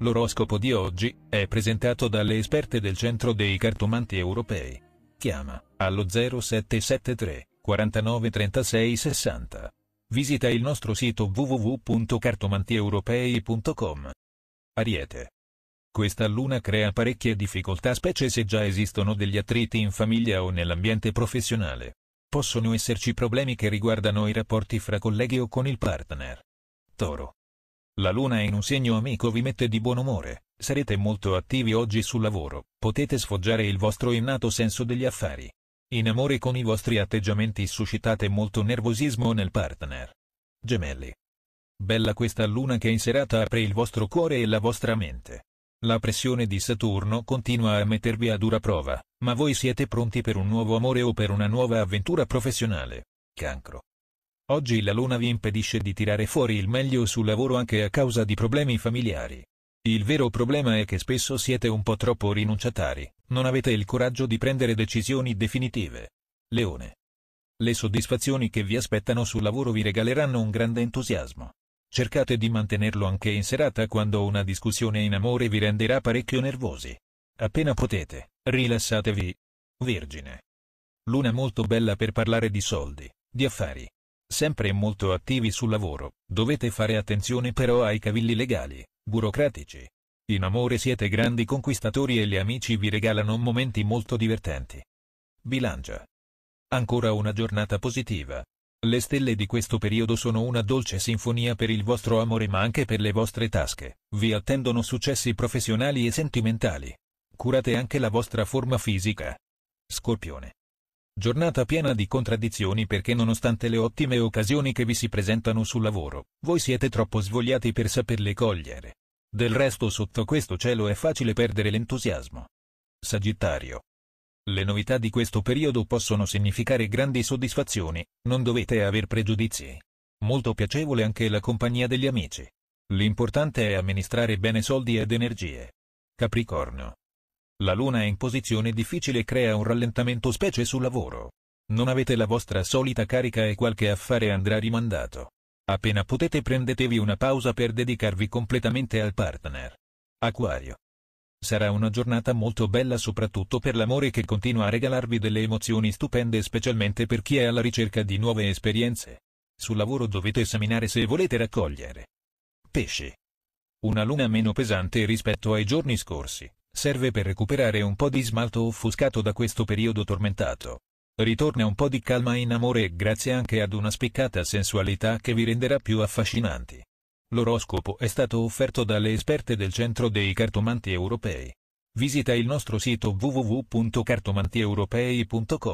L'oroscopo di oggi è presentato dalle esperte del Centro dei Cartomanti Europei. Chiama allo 0773 49 36 60. Visita il nostro sito www.cartomantieuropei.com. Ariete. Questa luna crea parecchie difficoltà specie se già esistono degli attriti in famiglia o nell'ambiente professionale. Possono esserci problemi che riguardano i rapporti fra colleghi o con il partner. Toro. La luna in un segno amico vi mette di buon umore, sarete molto attivi oggi sul lavoro, potete sfoggiare il vostro innato senso degli affari. In amore con i vostri atteggiamenti suscitate molto nervosismo nel partner. Gemelli. Bella questa luna che in serata apre il vostro cuore e la vostra mente. La pressione di Saturno continua a mettervi a dura prova, ma voi siete pronti per un nuovo amore o per una nuova avventura professionale. Cancro. Oggi la luna vi impedisce di tirare fuori il meglio sul lavoro anche a causa di problemi familiari. Il vero problema è che spesso siete un po' troppo rinunciatari, non avete il coraggio di prendere decisioni definitive. Leone. Le soddisfazioni che vi aspettano sul lavoro vi regaleranno un grande entusiasmo. Cercate di mantenerlo anche in serata quando una discussione in amore vi renderà parecchio nervosi. Appena potete, rilassatevi. Vergine. Luna molto bella per parlare di soldi, di affari, sempre molto attivi sul lavoro, dovete fare attenzione però ai cavilli legali, burocratici. In amore siete grandi conquistatori e gli amici vi regalano momenti molto divertenti. Bilancia. Ancora una giornata positiva. Le stelle di questo periodo sono una dolce sinfonia per il vostro amore ma anche per le vostre tasche, vi attendono successi professionali e sentimentali. Curate anche la vostra forma fisica. Scorpione. Giornata piena di contraddizioni perché nonostante le ottime occasioni che vi si presentano sul lavoro, voi siete troppo svogliati per saperle cogliere. Del resto sotto questo cielo è facile perdere l'entusiasmo. Sagittario. Le novità di questo periodo possono significare grandi soddisfazioni, non dovete aver pregiudizi. Molto piacevole anche la compagnia degli amici. L'importante è amministrare bene soldi ed energie. Capricorno. La luna è in posizione difficile e crea un rallentamento specie sul lavoro. Non avete la vostra solita carica e qualche affare andrà rimandato. Appena potete prendetevi una pausa per dedicarvi completamente al partner. Acquario. Sarà una giornata molto bella soprattutto per l'amore che continua a regalarvi delle emozioni stupende specialmente per chi è alla ricerca di nuove esperienze. Sul lavoro dovete esaminare se volete raccogliere. Pesci. Una luna meno pesante rispetto ai giorni scorsi serve per recuperare un po' di smalto offuscato da questo periodo tormentato. Ritorna un po' di calma in amore grazie anche ad una spiccata sensualità che vi renderà più affascinanti. L'oroscopo è stato offerto dalle esperte del Centro dei Cartomanti Europei. Visita il nostro sito www.cartomantieuropei.com.